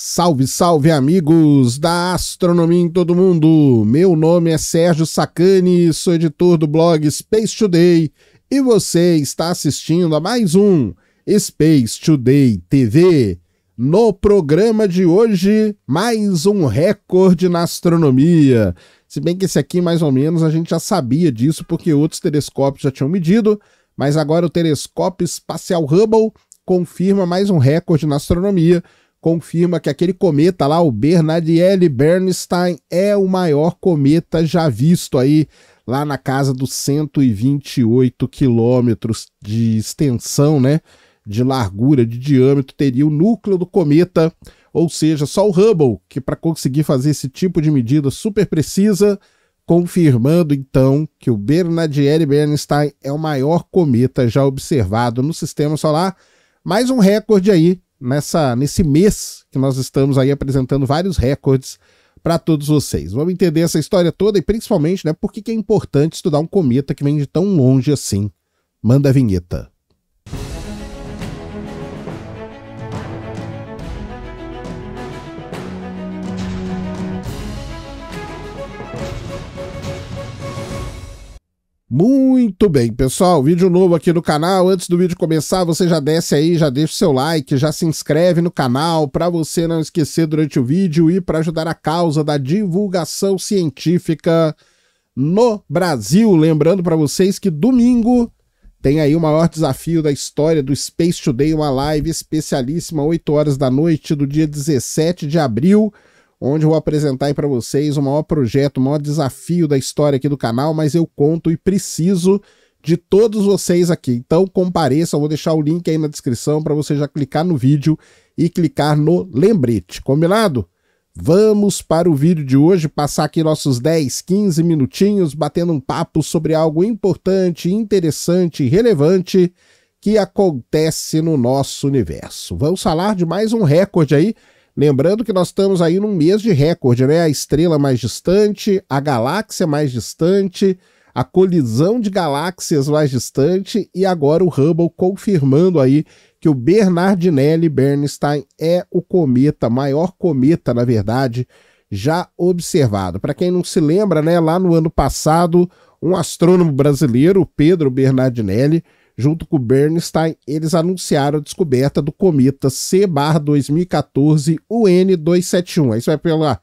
Salve, salve amigos da astronomia em todo mundo! Meu nome é Sérgio Sacani, sou editor do blog Space Today e você está assistindo a mais um Space Today TV. No programa de hoje, mais um recorde na astronomia. Se bem que esse aqui, mais ou menos, a gente já sabia disso porque outros telescópios já tinham medido, mas agora o telescópio espacial Hubble confirma mais um recorde na astronomia confirma que aquele cometa lá, o Bernardielli Bernstein, é o maior cometa já visto aí, lá na casa dos 128 quilômetros de extensão, né? De largura, de diâmetro, teria o núcleo do cometa, ou seja, só o Hubble, que para conseguir fazer esse tipo de medida super precisa, confirmando então que o Bernardieri Bernstein é o maior cometa já observado no sistema solar. Mais um recorde aí nessa, nesse mês que nós estamos aí apresentando vários recordes para todos vocês. Vamos entender essa história toda e principalmente, né, por que, que é importante estudar um cometa que vem de tão longe assim. Manda a vinheta. Muito bem, pessoal, vídeo novo aqui no canal. Antes do vídeo começar, você já desce aí, já deixa o seu like, já se inscreve no canal para você não esquecer durante o vídeo e para ajudar a causa da divulgação científica no Brasil. Lembrando para vocês que domingo tem aí o maior desafio da história do Space Today, uma live especialíssima, 8 horas da noite do dia 17 de abril onde eu vou apresentar para vocês o maior projeto, o maior desafio da história aqui do canal, mas eu conto e preciso de todos vocês aqui. Então compareça, vou deixar o link aí na descrição para você já clicar no vídeo e clicar no lembrete, combinado? Vamos para o vídeo de hoje, passar aqui nossos 10, 15 minutinhos batendo um papo sobre algo importante, interessante e relevante que acontece no nosso universo. Vamos falar de mais um recorde aí Lembrando que nós estamos aí num mês de recorde, né? A estrela mais distante, a galáxia mais distante, a colisão de galáxias mais distante e agora o Hubble confirmando aí que o Bernardinelli Bernstein é o cometa, maior cometa, na verdade, já observado. Para quem não se lembra, né, lá no ano passado, um astrônomo brasileiro, Pedro Bernardinelli, Junto com Bernstein, eles anunciaram a descoberta do cometa C-2014 UN271. Aí você vai pela.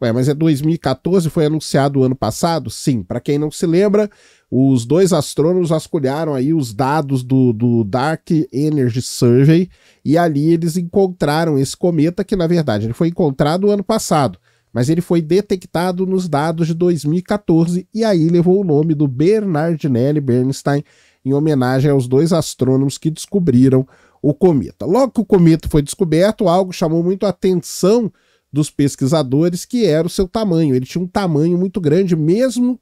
Ué, mas é 2014, foi anunciado ano passado? Sim, para quem não se lembra, os dois astrônomos vasculharam aí os dados do, do Dark Energy Survey e ali eles encontraram esse cometa que, na verdade, ele foi encontrado ano passado, mas ele foi detectado nos dados de 2014 e aí levou o nome do Bernardinelli Bernstein, em homenagem aos dois astrônomos que descobriram o cometa. Logo que o cometa foi descoberto, algo chamou muito a atenção dos pesquisadores, que era o seu tamanho. Ele tinha um tamanho muito grande, mesmo,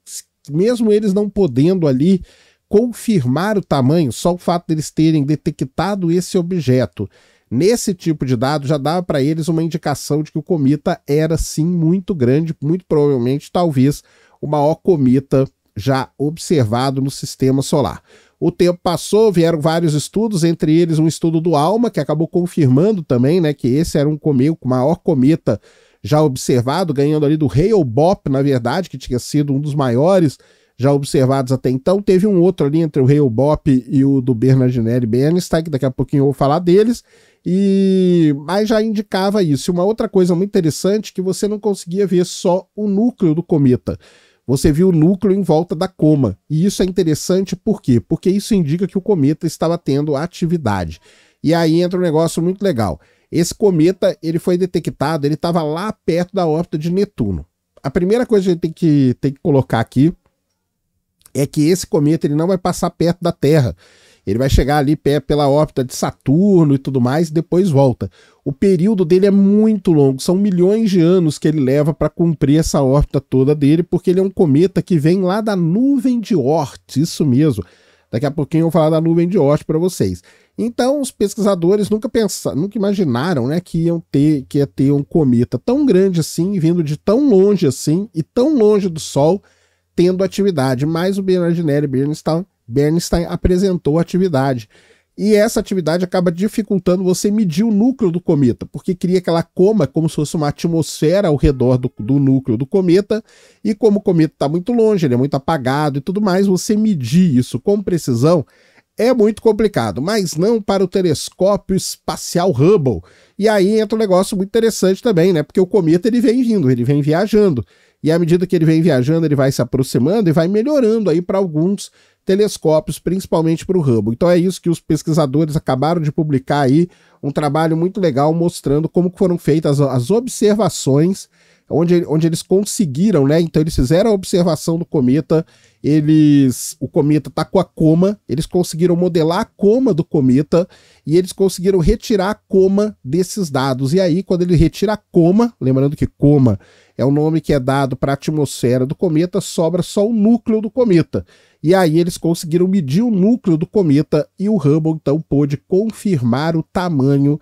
mesmo eles não podendo ali confirmar o tamanho, só o fato deles terem detectado esse objeto. Nesse tipo de dado já dava para eles uma indicação de que o cometa era sim muito grande, muito provavelmente talvez o maior cometa já observado no sistema solar. O tempo passou, vieram vários estudos, entre eles um estudo do ALMA, que acabou confirmando também né, que esse era um cometa, o maior cometa já observado, ganhando ali do Hale-Bopp, na verdade, que tinha sido um dos maiores já observados até então. Teve um outro ali entre o Hale-Bopp e o do Bernardinelli Bernstein, que daqui a pouquinho eu vou falar deles, e mas já indicava isso. Uma outra coisa muito interessante que você não conseguia ver só o núcleo do cometa. Você viu o núcleo em volta da coma. E isso é interessante por quê? Porque isso indica que o cometa estava tendo atividade. E aí entra um negócio muito legal. Esse cometa, ele foi detectado, ele estava lá perto da órbita de Netuno. A primeira coisa que a gente tem que, tem que colocar aqui é que esse cometa ele não vai passar perto da Terra. Ele vai chegar ali pela órbita de Saturno e tudo mais, e depois volta. O período dele é muito longo, são milhões de anos que ele leva para cumprir essa órbita toda dele, porque ele é um cometa que vem lá da nuvem de Oort, isso mesmo. Daqui a pouquinho eu vou falar da nuvem de Oort para vocês. Então, os pesquisadores nunca pensaram, nunca imaginaram, né, que iam ter, que ia ter um cometa tão grande assim, vindo de tão longe assim e tão longe do Sol, tendo atividade. Mas o Bernardinelli e Bernstein Bernstein apresentou a atividade. E essa atividade acaba dificultando você medir o núcleo do cometa, porque cria aquela coma como se fosse uma atmosfera ao redor do, do núcleo do cometa, e como o cometa está muito longe, ele é muito apagado e tudo mais, você medir isso com precisão é muito complicado, mas não para o telescópio espacial Hubble. E aí entra um negócio muito interessante também, né? Porque o cometa ele vem vindo, ele vem viajando. E à medida que ele vem viajando, ele vai se aproximando e vai melhorando aí para alguns telescópios, principalmente para o Hubble. Então é isso que os pesquisadores acabaram de publicar aí, um trabalho muito legal mostrando como foram feitas as observações onde, onde eles conseguiram, né? Então eles fizeram a observação do cometa, eles o cometa tá com a coma, eles conseguiram modelar a coma do cometa e eles conseguiram retirar a coma desses dados. E aí quando ele retira a coma, lembrando que coma é o nome que é dado para a atmosfera do cometa, sobra só o núcleo do cometa. E aí eles conseguiram medir o núcleo do cometa e o Hubble então pôde confirmar o tamanho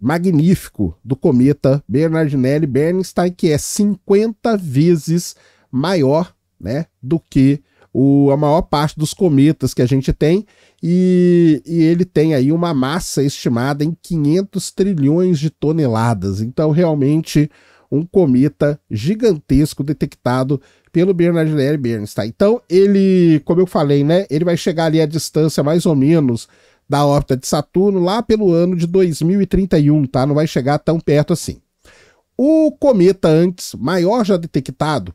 magnífico do cometa Bernardinelli-Bernstein, que é 50 vezes maior né, do que o, a maior parte dos cometas que a gente tem, e, e, ele tem aí uma massa estimada em 500 trilhões de toneladas. Então, realmente, um cometa gigantesco detectado pelo Bernardinelli Bernstein. Então, ele, como eu falei, né, ele vai chegar ali a distância mais ou menos da órbita de Saturno lá pelo ano de 2031, tá? Não vai chegar tão perto assim. O cometa antes maior já detectado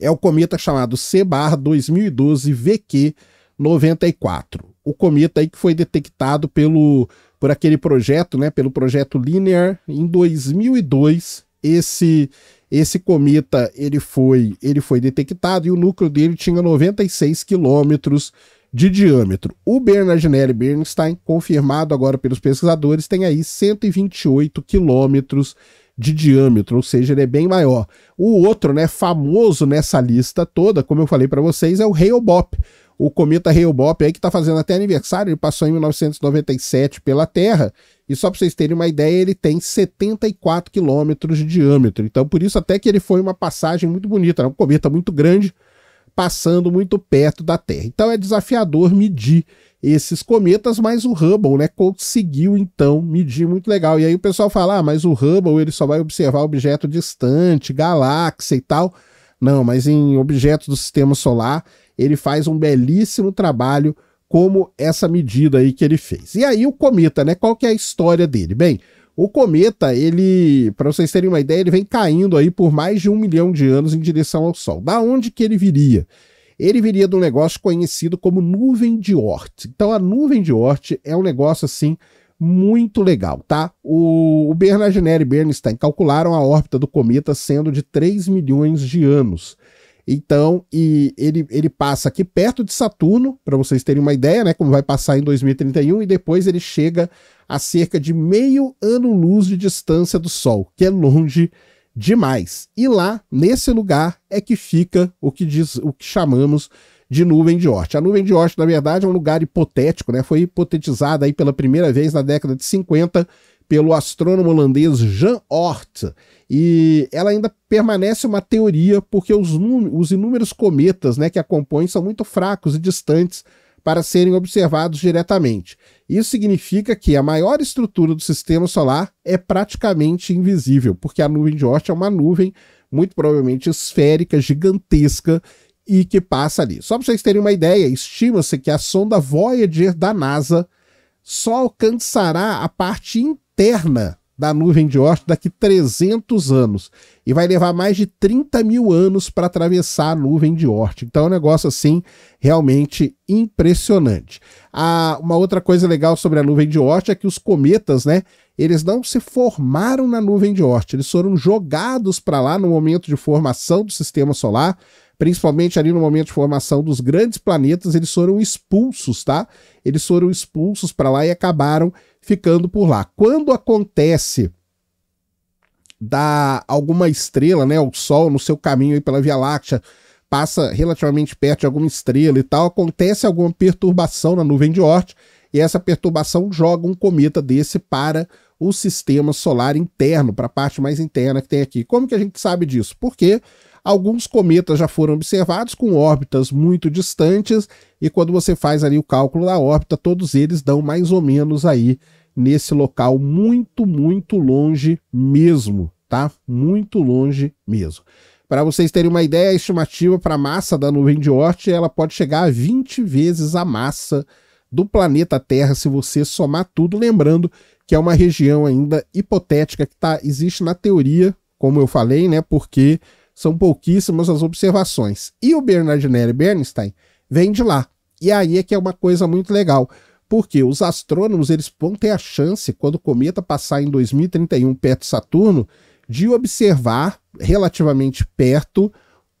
é o cometa chamado CBAR 2012 VQ 94. O cometa aí que foi detectado pelo por aquele projeto, né, pelo projeto Linear em 2002, esse esse cometa ele foi ele foi detectado e o núcleo dele tinha 96 quilômetros de diâmetro. O Bernardinelli Bernstein, confirmado agora pelos pesquisadores, tem aí 128 quilômetros de diâmetro, ou seja, ele é bem maior. O outro, né, famoso nessa lista toda, como eu falei para vocês, é o Hale-Bopp, o cometa Hale-Bopp aí que está fazendo até aniversário, ele passou em 1997 pela Terra, e só para vocês terem uma ideia, ele tem 74 quilômetros de diâmetro. Então, por isso até que ele foi uma passagem muito bonita, né? um cometa muito grande, passando muito perto da Terra. Então é desafiador medir esses cometas, mas o Hubble, né, conseguiu então medir muito legal. E aí o pessoal fala: ah, mas o Hubble ele só vai observar objeto distante, galáxia e tal". Não, mas em objetos do sistema solar, ele faz um belíssimo trabalho como essa medida aí que ele fez. E aí o cometa, né? Qual que é a história dele? Bem, o cometa, ele, para vocês terem uma ideia, ele vem caindo aí por mais de um milhão de anos em direção ao Sol. Da onde que ele viria? Ele viria de um negócio conhecido como nuvem de Oort. Então a nuvem de Oort é um negócio assim muito legal, tá? O, o Bernardinelli e Bernstein calcularam a órbita do cometa sendo de 3 milhões de anos. Então, e ele, ele passa aqui perto de Saturno, para vocês terem uma ideia, né? Como vai passar em 2031, e depois ele chega a cerca de meio ano-luz de distância do Sol, que é longe demais. E lá, nesse lugar, é que fica o que diz o que chamamos de nuvem de Oort. A nuvem de Oort, na verdade, é um lugar hipotético, né? Foi hipotetizada aí pela primeira vez na década de 50 pelo astrônomo holandês Jan Oort. E ela ainda permanece uma teoria porque os, os inúmeros cometas né, que a compõem são muito fracos e distantes para serem observados diretamente. Isso significa que a maior estrutura do sistema solar é praticamente invisível, porque a nuvem de Oort é uma nuvem muito provavelmente esférica, gigantesca e que passa ali. Só para vocês terem uma ideia, estima-se que a sonda Voyager da NASA só alcançará a parte Interna da nuvem de Oort daqui 300 anos. E vai levar mais de 30 mil anos para atravessar a nuvem de Oort. Então é um negócio assim realmente impressionante. Ah, uma outra coisa legal sobre a nuvem de Oort é que os cometas, né? Eles não se formaram na nuvem de Oort, eles foram jogados para lá no momento de formação do sistema solar principalmente ali no momento de formação dos grandes planetas, eles foram expulsos, tá? Eles foram expulsos para lá e acabaram ficando por lá. Quando acontece da alguma estrela, né, o Sol no seu caminho aí pela Via Láctea, passa relativamente perto de alguma estrela e tal, acontece alguma perturbação na nuvem de Oort, e essa perturbação joga um cometa desse para o sistema solar interno, para a parte mais interna que tem aqui. Como que a gente sabe disso? Porque alguns cometas já foram observados com órbitas muito distantes, e quando você faz ali o cálculo da órbita, todos eles dão mais ou menos aí nesse local muito, muito longe mesmo, tá? Muito longe mesmo. Para vocês terem uma ideia, a estimativa para a massa da nuvem de Oort, ela pode chegar a 20 vezes a massa do planeta Terra se você somar tudo, lembrando que é uma região ainda hipotética que tá, existe na teoria, como eu falei, né? Porque são pouquíssimas as observações. E o Neri Bernstein vem de lá. E aí é que é uma coisa muito legal, porque os astrônomos eles vão ter a chance, quando o cometa passar em 2031 perto de Saturno, de observar relativamente perto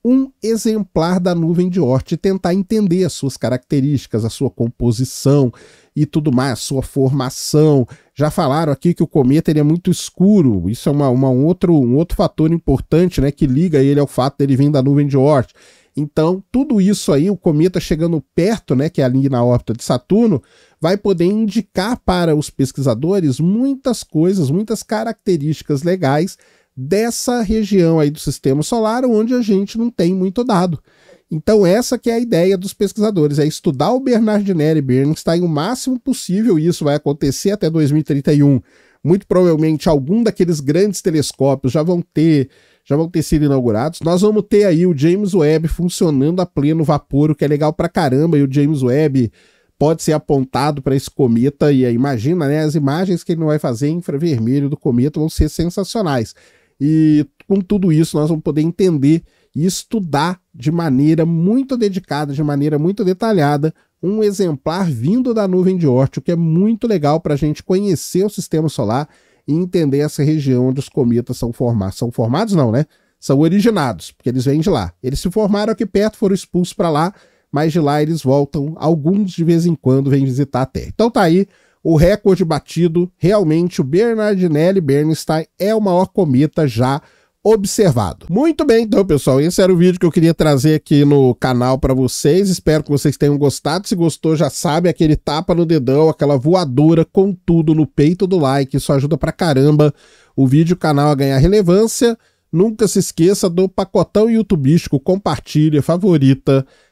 um exemplar da nuvem de Oort e tentar entender as suas características, a sua composição e tudo mais, a sua formação. Já falaram aqui que o cometa ele é muito escuro, isso é uma, uma, um, outro, um outro fator importante né, que liga ele ao fato dele vir da nuvem de Oort. Então, tudo isso aí, o cometa chegando perto, né, que é ali na órbita de Saturno, vai poder indicar para os pesquisadores muitas coisas, muitas características legais dessa região aí do sistema solar onde a gente não tem muito dado. Então essa que é a ideia dos pesquisadores, é estudar o Bernardinelli e Bernstein o máximo possível, e isso vai acontecer até 2031. Muito provavelmente algum daqueles grandes telescópios já vão ter, já vão ter sido inaugurados. Nós vamos ter aí o James Webb funcionando a pleno vapor, o que é legal pra caramba, e o James Webb pode ser apontado para esse cometa e imagina, né, as imagens que ele não vai fazer em infravermelho do cometa vão ser sensacionais. E com tudo isso, nós vamos poder entender e estudar de maneira muito dedicada, de maneira muito detalhada, um exemplar vindo da nuvem de Oort, o que é muito legal para a gente conhecer o sistema solar e entender essa região onde os cometas são formados. São formados, não, né? São originados, porque eles vêm de lá. Eles se formaram aqui perto, foram expulsos para lá, mas de lá eles voltam. Alguns de vez em quando vêm visitar a Terra. Então tá aí o recorde batido, realmente o Bernardinelli Bernstein é o maior cometa já observado. Muito bem, então, pessoal, esse era o vídeo que eu queria trazer aqui no canal para vocês. Espero que vocês tenham gostado. Se gostou, já sabe, aquele tapa no dedão, aquela voadora com tudo no peito do like. Isso ajuda pra caramba o vídeo, o canal a ganhar relevância. Nunca se esqueça do pacotão youtubístico, compartilha, favorita,